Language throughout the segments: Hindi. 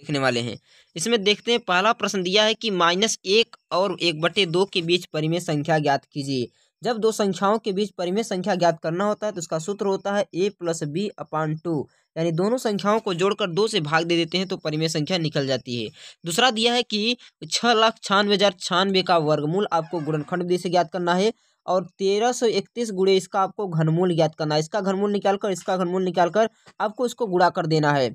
देखने वाले हैं इसमें देखते हैं पहला प्रश्न दिया है कि माइनस एक और एक बटे दो के बीच परिमेय संख्या ज्ञात कीजिए जब दो संख्याओं के बीच परिमेय संख्या ज्ञात करना होता है तो उसका सूत्र होता है A plus B upon two यानी दोनों संख्याओं को जोड़कर दो से भाग दे देते हैं तो परिमेय संख्या निकल जाती है दूसरा दिया है कि छह लाख छियानवे हज़ार छियानवे का वर्गमूल आपको गुणनखंड विधि से ज्ञात करना है और तेरह सौ इकतीस गुड़े इसका आपको घनमूल ज्ञात करना है इसका घनमूल निकाल कर इसका घनमूल निकाल कर आपको इसको गुड़ा कर देना है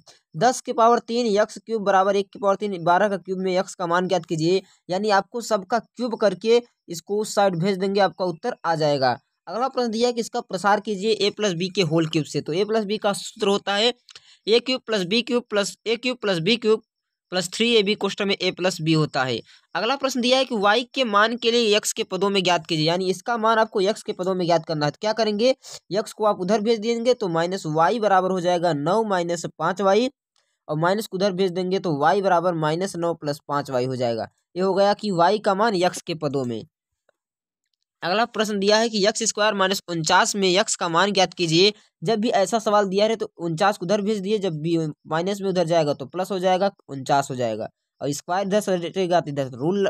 दस के पावर तीन यक्स क्यूब बराबर एक के पावर तीन बारह का क्यूब में यक्स का मान ज्ञात कीजिए यानी आपको सबका क्यूब करके इसको उस साइड भेज देंगे आपका उत्तर आ जाएगा अगला प्रश्न दिया है कि इसका प्रसार कीजिए ए प्लस बी के होल क्यूब से तो ए प्लस बी का सूत्र होता है A cube plus B cube plus A cube plus B cube plus three A B question में ए प्लस बी होता है अगला प्रश्न दिया है कि वाई के मान के लिए यक्स के पदों में ज्ञात कीजिए यानी इसका मान आपको यक्स के पदों में ज्ञात करना है तो क्या करेंगे यक्स को आप उधर भेज देंगे तो माइनस वाई बराबर हो जाएगा नौ माइनस पाँच वाई और माइनस को उधर भेज देंगे तो वाई बराबर माइनस नौ प्लस पाँच वाई हो जाएगा ये हो गया कि वाई का मान यक्स के पदों में अगला प्रश्न दिया है कि यक्स स्क्वायर माइनस उनचास में यक्स का मान ज्ञात कीजिए जब भी ऐसा सवाल दिया है तो उनचास को उधर भेज दिए जब भी माइनस में उधर जाएगा तो प्लस हो जाएगा उनचास हो जाएगा और स्क्वायर इधर से तो इधर रूल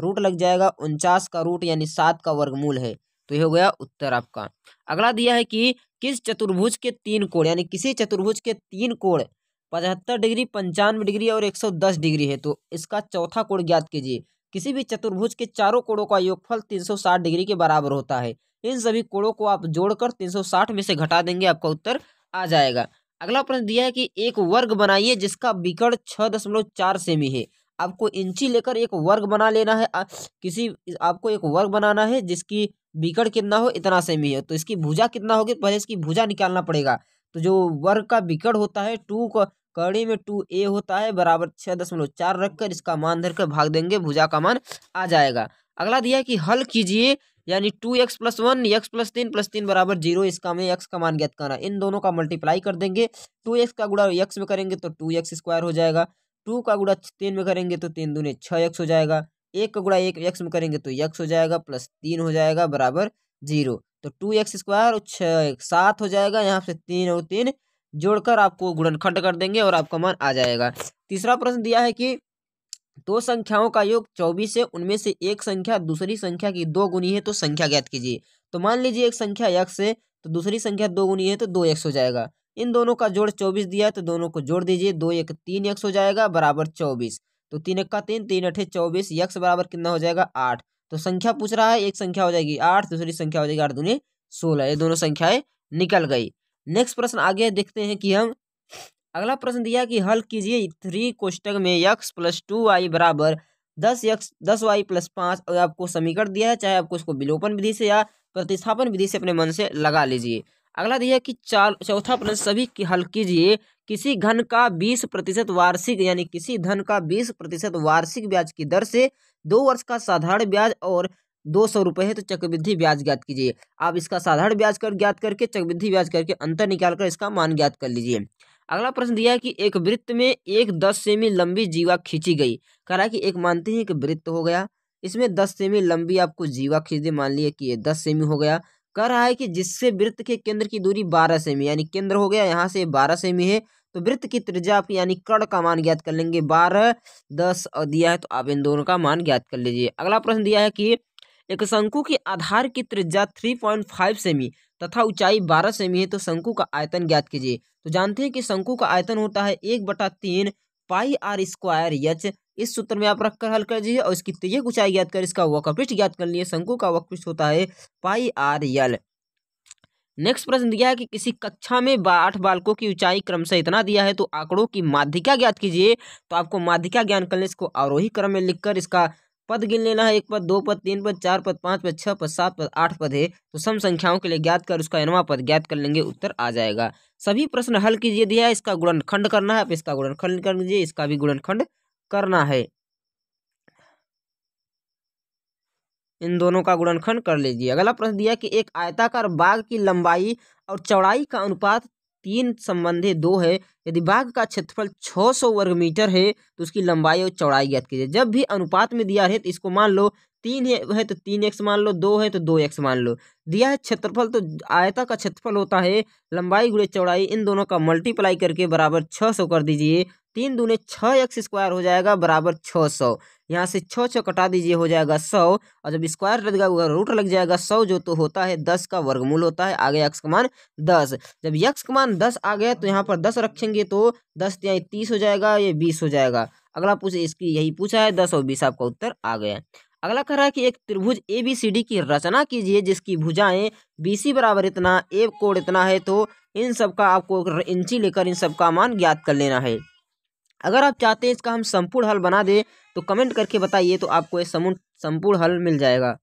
रूट लग जाएगा उनचास का रूट यानी सात का वर्गमूल है तो ये हो गया उत्तर आपका अगला दिया है कि किस चतुर्भुज के तीन कोण यानी किसी चतुर्भुज के तीन कोण पचहत्तर डिग्री पंचानवे डिग्री और एक सौ दस डिग्री है तो इसका चौथा कोण ज्ञात कीजिए किसी भी चतुर्भुज के चारों कोणों का योगफल 360 डिग्री के बराबर होता है इन सभी कोणों को आप जोड़कर 360 में से घटा देंगे आपका उत्तर आ जाएगा अगला प्रश्न दिया है कि एक वर्ग बनाइए जिसका बिकट छः दशमलव चार सेमी है आपको इंची लेकर एक वर्ग बना लेना है किसी आपको एक वर्ग बनाना है जिसकी बिकट कितना हो इतना सेमी है तो इसकी भुजा कितना होगी पहले इसकी भुजा निकालना पड़ेगा तो जो वर्ग का बिकट होता है टू कड़ी में टू ए होता है बराबर छः दशमलव चार रखकर इसका मान धर कर भाग देंगे भुजा का मान आ जाएगा अगला दिया है कि हल कीजिए यानी two X plus one X plus तीन प्लस तीन बराबर जीरो इसका हमें एक्स का मान ज्ञात करना इन दोनों का मल्टीप्लाई कर देंगे टू एक्स का गुड़ा एक्स में करेंगे तो टू एक्स स्क्वायर हो जाएगा टू का गुड़ा तीन में करेंगे तो तीन दूनी छः एक्स हो जाएगा एक का गुड़ा एक एक्स में करेंगे तो एक्स हो जाएगा प्लस तीन हो जाएगा बराबर जीरो तो टू एक्स स्क्वायर और छः सात हो जाएगा यहाँ से तीन और तीन जोड़कर आपको गुणनखंड कर देंगे और आपका मान आ जाएगा तीसरा प्रश्न दिया है कि दो संख्याओं का योग चौबीस है उनमें से एक संख्या दूसरी संख्या की दो गुनी है तो संख्या ज्ञात कीजिए तो मान लीजिए एक संख्या एक्स है तो दूसरी संख्या दो गुनी है तो दो एक्स हो जाएगा इन दोनों का जोड़ चौबीस दिया तो दोनों को जोड़ दीजिए दो एक तीन एक्स हो जाएगा बराबर चौबीस तो तीन एक का तीन तीन अठे चौबीस यक्स बराबर कितना हो जाएगा आठ तो संख्या पूछ रहा है एक संख्या हो जाएगी आठ दूसरी संख्या हो जाएगी आठ दूनी सोलह ये दोनों संख्याएं निकल गई नेक्स्ट प्रश्न आगे देखते हैं कि हम अगला प्रश्न दिया कि हल कीजिए थ्री क्वेश्चन में यक्स प्लस टू वाई बराबर दस यक्स दस वाई प्लस पाँच अगर आपको समीकरण दिया है चाहे आपको इसको विलोपन विधि से या प्रतिस्थापन विधि से अपने मन से लगा लीजिए अगला दिया कि चार चौथा प्रश्न सभी की हल कीजिए किसी घन का बीस प्रतिशत वार्षिक यानी किसी धन का बीस प्रतिशत वार्षिक ब्याज की दर से दो वर्ष का साधारण ब्याज और दो सौ रुपये है तो चक्रवृद्धि ब्याज ज्ञात कीजिए आप इसका साधारण ब्याज कर ज्ञात करके चक्रवृद्धि ब्याज करके अंतर निकाल कर इसका मान ज्ञात कर लीजिए अगला प्रश्न दिया है कि एक वृत्त में एक दस सेमी लंबी जीवा खींची गई कह रहा है कि एक मानते हैं कि वृत्त हो गया इसमें दस सेमी लंबी आपको जीवा खींच दे मान लिया कि ये दस सेमी हो गया कह रहा है कि जिससे वृत्त के केंद्र की दूरी बारह सेमी यानी केंद्र हो गया यहाँ से बारह सेमी है तो वृत्त की त्रिज्या आप यानी कर्ण का मान ज्ञात कर लेंगे बारह दस और दिया है तो आप इन दोनों का मान ज्ञात कर लीजिए अगला प्रश्न दिया है कि एक शंकु की आधार की त्रिज्या 3.5 सेमी तथा ऊंचाई 12 सेमी है तो शंकु का आयतन ज्ञात कीजिए तो जानते हैं कि शंकु का आयतन होता है एक बटा तीन पाई आर स्क्वायर यच इस सूत्र में आप रखकर हल कर दीजिए और इसकी तिजक ऊंचाई ज्ञात कर इसका वक्रपृष्ठ ज्ञात कर लिए शंकु का वक्रपृष्ठ होता है पाई आर यल नेक्स्ट प्रश्न दिया है कि किसी कक्षा में आठ बालकों की ऊंचाई क्रम से इतना दिया है तो आंकड़ों की माध्यिका ज्ञात कीजिए तो आपको माध्यिका ज्ञान करने इसको आरोही क्रम में लिखकर इसका पद गिन लेना है एक पद दो पद तीन पद चार पद पाँच पद छः पद सात पद आठ पद है तो सम संख्याओं के लिए ज्ञात कर उसका एनवा पद ज्ञात कर लेंगे उत्तर आ जाएगा सभी प्रश्न हल कीजिए दिया है इसका खंड करना है आप इसका खंड कर लीजिए इसका भी गुणनखंड करना है इन दोनों का गुणनखंड कर लीजिए अगला प्रश्न दिया कि एक आयताकार बाग की लंबाई और चौड़ाई का अनुपात तीन संबंधी दो है यदि बाघ का क्षेत्रफल 600 वर्ग मीटर है तो उसकी लंबाई और चौड़ाई ज्ञात कीजिए जब भी अनुपात में दिया है तो इसको मान लो तीन है, है तो तीन एक्स मान लो दो है तो दो एक्स मान लो दिया है क्षेत्रफल तो आयता का क्षेत्रफल होता है लंबाई गुड़े चौड़ाई इन दोनों का मल्टीप्लाई करके बराबर छः सौ कर दीजिए तीन दूने छः एक्स स्क्वायर हो जाएगा बराबर छः सौ यहाँ से छः छः कटा दीजिए हो जाएगा सौ और जब स्क्वायर लगेगा रूट लग जाएगा सौ जो तो होता है दस का वर्गमूल होता है आगे एक्स कमान दस जब यक्स कमान दस आ गया तो यहाँ पर दस रखेंगे तो दस यहाँ तीस हो जाएगा ये बीस हो जाएगा अगला पूछ इसकी यही पूछा है दस और बीस आपका उत्तर आ गया अगला कह रहा है कि एक त्रिभुज ए बी सी डी की रचना कीजिए जिसकी भुजाएं बी सी बराबर इतना ए कोड इतना है तो इन सब का आपको इंची लेकर इन सब का मान ज्ञात कर लेना है अगर आप चाहते हैं इसका हम संपूर्ण हल बना दें तो कमेंट करके बताइए तो आपको ये संपूर्ण हल मिल जाएगा